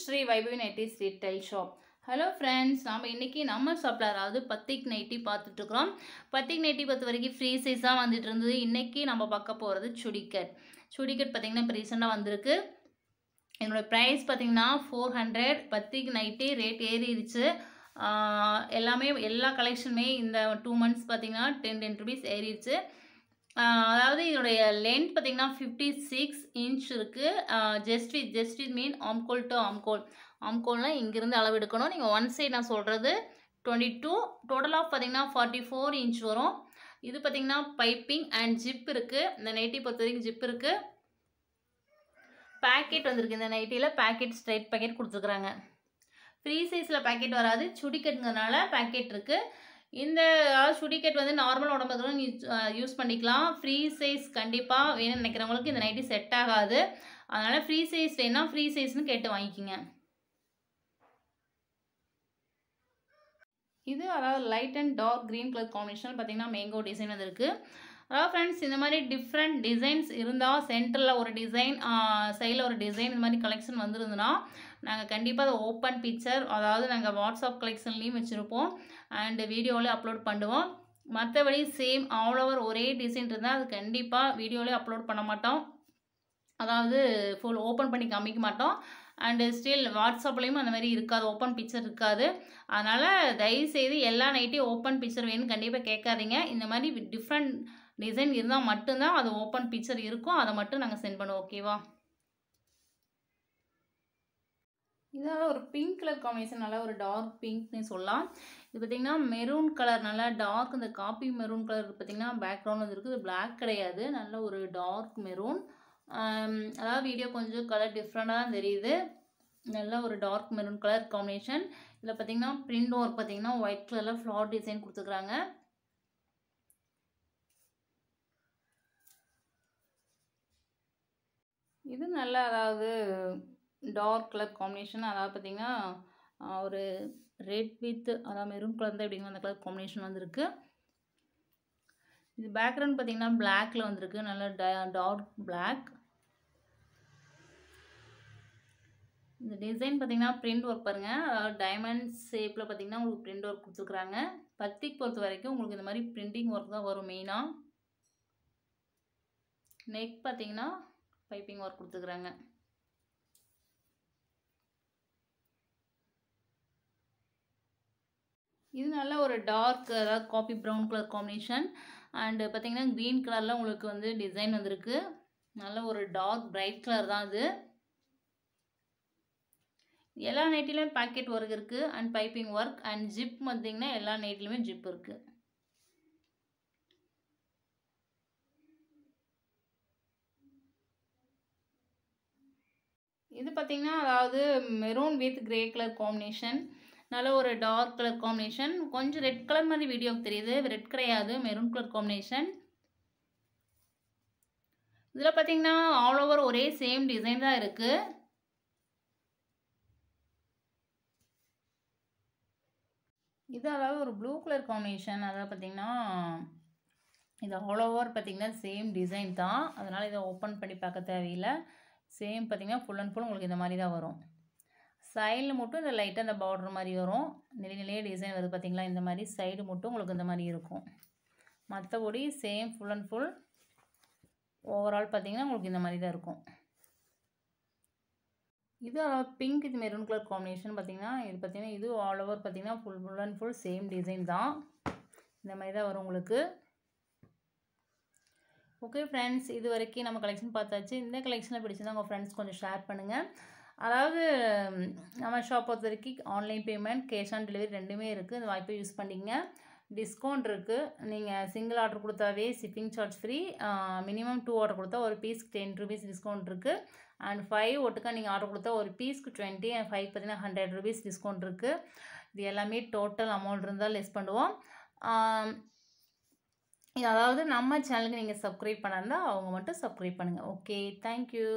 Sri Vaibhavi nighty retail shop hello friends நாம் இன்றைக்கி நம்ம ஷாப்பில் அதாவது பத்திக் நைட்டி பார்த்துட்ருக்குறோம் பத்திக் நைட்டி பொறுத்த வரைக்கும் ஃப்ரீ சைஸாக வந்துட்டு இருந்தது இன்றைக்கி நம்ம பார்க்க போகிறது சுடிக்கட் சுடிக்கட் பார்த்திங்கன்னா இப்போ ரீசெண்டாக வந்திருக்கு என்னோடய ப்ரைஸ் பார்த்திங்கன்னா ஃபோர் ஹண்ட்ரட் பத்திக் நைட்டி ரேட் ஏறிடுச்சு எல்லாமே எல்லா கலெக்ஷனுமே இந்த டூ மந்த்ஸ் பார்த்திங்கன்னா டென் டென் ருபீஸ் ஏறிடுச்சு அதாவது இதோடைய லென்த் பார்த்தீங்கன்னா ஃபிஃப்டி சிக்ஸ் இன்ச் இருக்குது just with just with mean ஆம்கோல் to ஆம்கோல் ஆம்கோல்னால் இங்கேருந்து அளவு எடுக்கணும் நீங்கள் ஒன் சைட் நான் சொல்கிறது டுவெண்ட்டி டூ டோட்டலாக பார்த்தீங்கன்னா ஃபார்ட்டி ஃபோர் இன்ச் வரும் இது பார்த்தீங்கன்னா பைப்பிங் அண்ட் ஜிப் இருக்குது இந்த நைட்டி பொறுத்த வரைக்கும் ஜிப் இருக்குது பேக்கெட் வந்திருக்கு இந்த நைட்டியில் பேக்கெட் ஸ்ட்ரைட் பேக்கெட் கொடுத்துருக்குறாங்க ஃப்ரீ சைஸில் பேக்கெட் வராது சுடி பேக்கெட் இருக்குது இந்த சுடிக்கெட் வந்து நார்மல் உடம்புகளும் யூஸ் பண்ணிக்கலாம் ஃப்ரீ சைஸ் கண்டிப்பாக வேணும்னு நினைக்கிறவங்களுக்கு இந்த நைட்டி செட் ஆகாது அதனால் ஃப்ரீ சைஸ் வேணால் ஃப்ரீ சைஸ்னு கேட்டு வாங்கிக்கிங்க இது அதாவது light and dark green colour combination பார்த்திங்கன்னா மேங்கோ டிசைன் இருக்குது அதாவது ஃப்ரெண்ட்ஸ் இந்த மாதிரி டிஃப்ரெண்ட் டிசைன்ஸ் இருந்தால் சென்டரில் ஒரு டிசைன் சைடில் ஒரு டிசைன் இந்த மாதிரி கலெக்ஷன் வந்துருந்துன்னா நாங்கள் கண்டிப்பாக அதை ஓப்பன் பிக்சர் அதாவது நாங்கள் வாட்ஸ்அப் கலெக்ஷன்லேயும் வச்சுருப்போம் அண்டு வீடியோவில் அப்லோட் பண்ணுவோம் மற்றபடி சேம் ஆல் ஓவர் ஒரே டிசைன் இருந்தால் அது கண்டிப்பாக வீடியோவிலே அப்லோட் பண்ண மாட்டோம் அதாவது ஃபுல் ஓப்பன் பண்ணி காமிக்க மாட்டோம் அண்டு ஸ்டில் வாட்ஸ்அப்லேயும் அந்த மாதிரி இருக்காது ஓப்பன் பிக்சர் இருக்காது அதனால் தயவுசெய்து எல்லா நைட்டையும் ஓப்பன் பிக்சர் வேணும்னு கண்டிப்பாக கேட்காதீங்க இந்த மாதிரி டிஃப்ரெண்ட் டிசைன் இருந்தால் மட்டும்தான் அது ஓப்பன் பிக்சர் இருக்கும் அதை மட்டும் நாங்கள் சென்ட் பண்ணுவோம் ஓகேவா இதனால் ஒரு பிங்க் கலர் காம்பினேஷன் நல்லா ஒரு டார்க் பிங்க்னு சொல்லலாம் இது பார்த்திங்கன்னா மெரூன் கலர் நல்லா டார்க் இந்த காப்பி மெரூன் கலர் பார்த்திங்கன்னா பேக்ரவுண்ட் வந்துருக்கு இது பிளாக் கிடையாது நல்ல ஒரு டார்க் மெரூன் அதாவது வீடியோ கொஞ்சம் கலர் டிஃப்ரெண்ட்டாக தான் தெரியுது நல்ல ஒரு டார்க் மெரூன் கலர் காம்பினேஷன் இதில் பார்த்திங்கன்னா பிரிண்ட் ஒர்க் பார்த்திங்கன்னா ஒயிட் கலரில் ஃப்ளார் டிசைன் கொடுத்துருக்குறாங்க இது நல்லா அதாவது டார்க் கலர் காம்பினேஷன் அதாவது பார்த்திங்கன்னா ஒரு ரெட் வித் அதாவது மெரூன் கலர் தான் எப்படிங்க அந்த கலர் காம்பினேஷன் வந்திருக்கு இது பேக்ரவுண்ட் பார்த்தீங்கன்னா பிளாக்ல வந்திருக்கு நல்ல டார்க் பிளாக் இந்த டிசைன் பார்த்திங்கன்னா பிரிண்ட் ஒர்க் அதாவது டைமண்ட் ஷேப்பில் பார்த்தீங்கன்னா உங்களுக்கு பிரிண்ட் ஒர்க் கொடுத்துருக்குறாங்க பத்திக்கு பொறுத்த வரைக்கும் உங்களுக்கு இந்த மாதிரி பிரிண்டிங் ஒர்க் தான் வரும் மெயினாக நெக் பார்த்திங்கன்னா பைப்பிங் ஒர்க் கொடுத்துருக்குறாங்க இது நல்ல ஒரு டார்க் அதாவது coffee brown colour combination and பார்த்தீங்கன்னா க்ரீன் கலரில் உங்களுக்கு வந்து டிசைன் வந்திருக்கு நல்ல ஒரு டார்க் பிரைட் கலர் தான் இது எல்லா நைட்டிலையும் பேக்கெட் ஒர்க் இருக்குது and piping work and zip பார்த்திங்கன்னா எல்லா நைட்லையுமே ஜிப் இருக்குது இது பார்த்தீங்கன்னா அதாவது maroon with grey colour combination நல்ல ஒரு டார்க் கலர் காம்பினேஷன் கொஞ்சம் ரெட் கலர் மாதிரி வீடியோக்கு தெரியுது ரெட் கிடையாது மெரூன் கலர் காம்பினேஷன் இதில் பார்த்தீங்கன்னா ஆல் ஓவர் ஒரே சேம் டிசைன் தான் இருக்குது இது அதாவது ஒரு ப்ளூ கலர் காம்பினேஷன் அதாவது பார்த்தீங்கன்னா இது ஆல் ஓவர் பார்த்திங்கன்னா சேம் டிசைன் தான் அதனால் இதை ஓப்பன் பண்ணி பார்க்க தேவையில்லை சேம் பார்த்தீங்கன்னா ஃபுல் அண்ட் ஃபுல் உங்களுக்கு இந்த மாதிரி தான் வரும் சைடில் மட்டும் இந்த லைட்டாக இந்த பார்டர் மாதிரி வரும் நிலை டிசைன் வருது பார்த்திங்களா இந்த மாதிரி சைடு மட்டும் உங்களுக்கு இந்த மாதிரி இருக்கும் மற்றபடி same full and full overall பார்த்திங்கன்னா உங்களுக்கு இந்த மாதிரி தான் இருக்கும் இது பிங்க் இது மெரூன் கலர் காம்பினேஷன் பார்த்திங்கன்னா இது பார்த்திங்கன்னா இது ஆல் ஓவர் பார்த்திங்கன்னா full full and full same design தான் இந்த மாதிரி தான் வரும் உங்களுக்கு ஓகே ஃப்ரெண்ட்ஸ் இது வரைக்கும் நம்ம கலெக்ஷன் பார்த்தாச்சு இந்த கலெக்ஷனில் பிடிச்சிருந்தா உங்கள் ஃப்ரெண்ட்ஸ் கொஞ்சம் ஷேர் பண்ணுங்கள் அதாவது நம்ம ஷாப் பொறுத்த வரைக்கும் online payment cash on delivery ரெண்டுமே இருக்குது இந்த வாய்ப்பை யூஸ் பண்ணிங்க டிஸ்கவுண்ட் இருக்குது நீங்கள் சிங்கிள் ஆர்டர் கொடுத்தாவே shipping charge free minimum two order கொடுத்தா ஒரு பீஸ்க்கு டென் ருபீஸ் டிஸ்கவுண்ட் இருக்குது அண்ட் ஃபைவ் ஒட்டுக்கா நீங்கள் ஆர்டர் கொடுத்தா ஒரு பீஸ்க்கு டுவெண்ட்டி அண்ட் ஃபைவ் பார்த்தீங்கன்னா ஹண்ட்ரட் ருபீஸ் டிஸ்கவுண்ட் இருக்குது இது எல்லாமே டோட்டல் அமௌண்ட் இருந்தால் லெஸ் பண்ணுவோம் அதாவது நம்ம சேனலுக்கு நீங்கள் சப்ஸ்கிரைப் பண்ணாருந்தால் அவங்க மட்டும் சப்ஸ்கிரைப் பண்ணுங்கள் ஓகே தேங்க்யூ